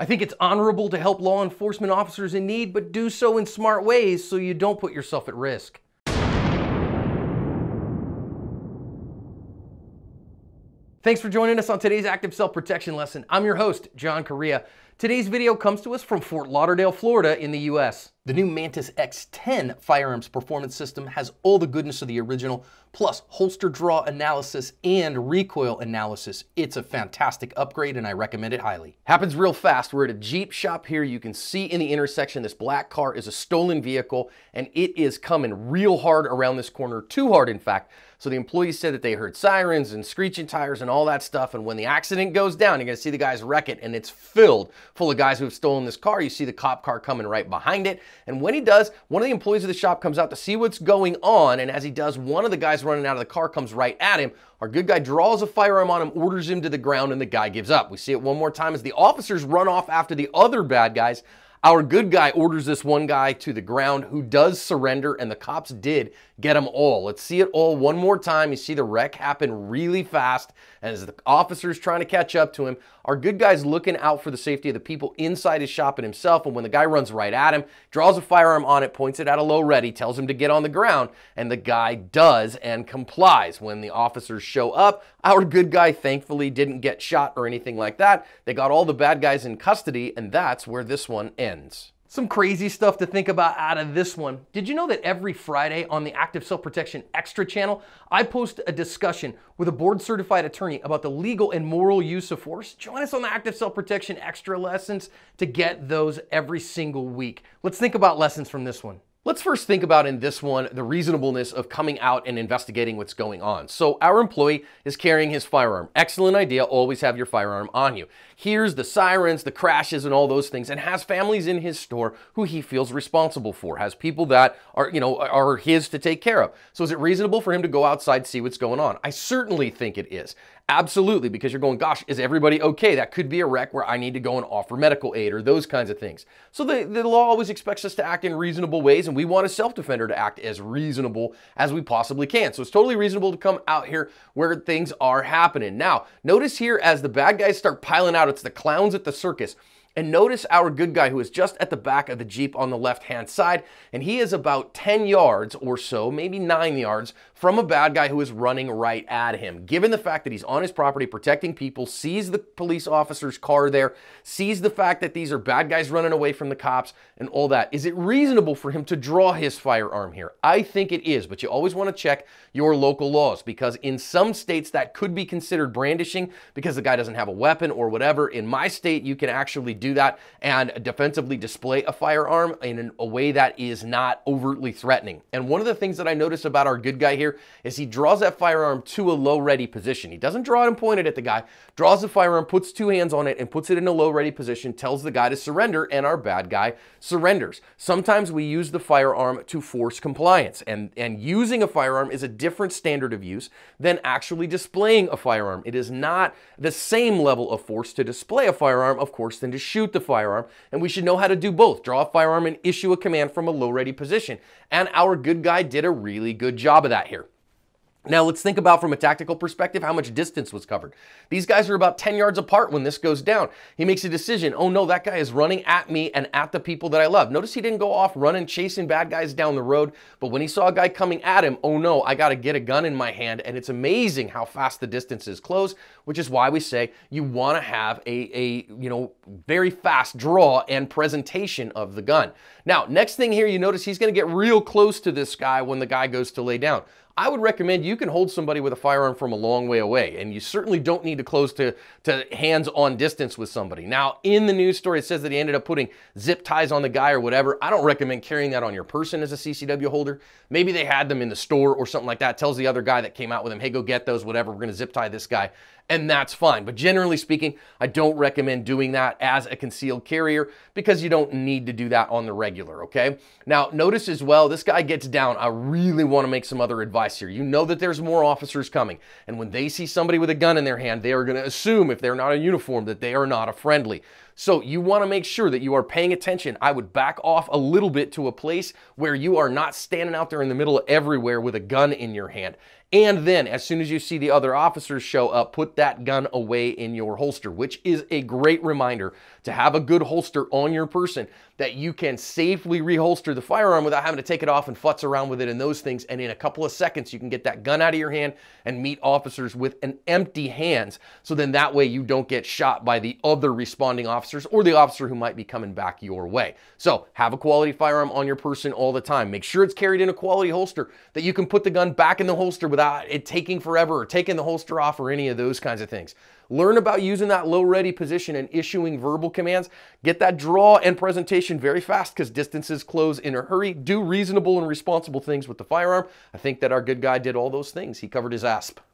I think it's honorable to help law enforcement officers in need, but do so in smart ways so you don't put yourself at risk. Thanks for joining us on today's active self protection lesson. I'm your host, John Correa. Today's video comes to us from Fort Lauderdale, Florida in the US. The new Mantis X10 firearms performance system has all the goodness of the original, plus holster draw analysis and recoil analysis. It's a fantastic upgrade and I recommend it highly. Happens real fast. We're at a Jeep shop here. You can see in the intersection, this black car is a stolen vehicle and it is coming real hard around this corner, too hard in fact. So the employees said that they heard sirens and screeching tires and all that stuff. And when the accident goes down, you're gonna see the guys wreck it and it's filled full of guys who have stolen this car. You see the cop car coming right behind it. And when he does, one of the employees of the shop comes out to see what's going on. And as he does, one of the guys running out of the car comes right at him. Our good guy draws a firearm on him, orders him to the ground, and the guy gives up. We see it one more time as the officers run off after the other bad guys. Our good guy orders this one guy to the ground who does surrender, and the cops did get them all. Let's see it all one more time. You see the wreck happen really fast as the officer's trying to catch up to him. Our good guy's looking out for the safety of the people inside his shop and himself. And when the guy runs right at him, draws a firearm on it, points it at a low ready, tells him to get on the ground, and the guy does and complies. When the officers show up, our good guy thankfully didn't get shot or anything like that. They got all the bad guys in custody, and that's where this one ends. Some crazy stuff to think about out of this one. Did you know that every Friday on the Active Self Protection Extra channel, I post a discussion with a board certified attorney about the legal and moral use of force? Join us on the Active Self Protection Extra lessons to get those every single week. Let's think about lessons from this one. Let's first think about in this one the reasonableness of coming out and investigating what's going on. So, our employee is carrying his firearm. Excellent idea, always have your firearm on you. Hears the sirens, the crashes, and all those things, and has families in his store who he feels responsible for, has people that are, you know, are his to take care of. So, is it reasonable for him to go outside, see what's going on? I certainly think it is. Absolutely, because you're going, gosh, is everybody okay? That could be a wreck where I need to go and offer medical aid or those kinds of things. So the, the law always expects us to act in reasonable ways, and we want a self defender to act as reasonable as we possibly can. So it's totally reasonable to come out here where things are happening. Now, notice here as the bad guys start piling out, it's the clowns at the circus. And notice our good guy who is just at the back of the Jeep on the left-hand side, and he is about 10 yards or so, maybe nine yards, from a bad guy who is running right at him. Given the fact that he's on his property protecting people, sees the police officer's car there, sees the fact that these are bad guys running away from the cops and all that, is it reasonable for him to draw his firearm here? I think it is, but you always want to check your local laws because in some states that could be considered brandishing because the guy doesn't have a weapon or whatever. In my state, you can actually do do that and defensively display a firearm in a way that is not overtly threatening. And one of the things that I notice about our good guy here is he draws that firearm to a low ready position. He doesn't draw it and point it at the guy, draws the firearm, puts two hands on it and puts it in a low ready position, tells the guy to surrender and our bad guy surrenders. Sometimes we use the firearm to force compliance and, and using a firearm is a different standard of use than actually displaying a firearm. It is not the same level of force to display a firearm, of course, than to shoot the firearm, and we should know how to do both, draw a firearm and issue a command from a low ready position. And our good guy did a really good job of that here. Now let's think about from a tactical perspective how much distance was covered. These guys are about 10 yards apart when this goes down. He makes a decision, oh no, that guy is running at me and at the people that I love. Notice he didn't go off running, chasing bad guys down the road, but when he saw a guy coming at him, oh no, I gotta get a gun in my hand. And it's amazing how fast the distances close, which is why we say you wanna have a, a you know very fast draw and presentation of the gun. Now, next thing here, you notice he's gonna get real close to this guy when the guy goes to lay down. I would recommend you can hold somebody with a firearm from a long way away, and you certainly don't need to close to, to hands on distance with somebody. Now, in the news story, it says that he ended up putting zip ties on the guy or whatever. I don't recommend carrying that on your person as a CCW holder. Maybe they had them in the store or something like that. Tells the other guy that came out with him, hey, go get those, whatever. We're going to zip tie this guy and that's fine. But generally speaking, I don't recommend doing that as a concealed carrier because you don't need to do that on the regular, okay? Now, notice as well, this guy gets down. I really wanna make some other advice here. You know that there's more officers coming. And when they see somebody with a gun in their hand, they are going to assume, if they're not in uniform, that they are not a friendly. So you want to make sure that you are paying attention. I would back off a little bit to a place where you are not standing out there in the middle of everywhere with a gun in your hand. And then, as soon as you see the other officers show up, put that gun away in your holster, which is a great reminder to have a good holster on your person that you can safely reholster the firearm without having to take it off and futz around with it and those things. And in a couple of seconds, you can get that gun out of your hand and meet officers with an empty hands. So then that way you don't get shot by the other responding officer officers or the officer who might be coming back your way. So have a quality firearm on your person all the time. Make sure it's carried in a quality holster that you can put the gun back in the holster without it taking forever or taking the holster off or any of those kinds of things. Learn about using that low ready position and issuing verbal commands. Get that draw and presentation very fast because distances close in a hurry. Do reasonable and responsible things with the firearm. I think that our good guy did all those things. He covered his asp.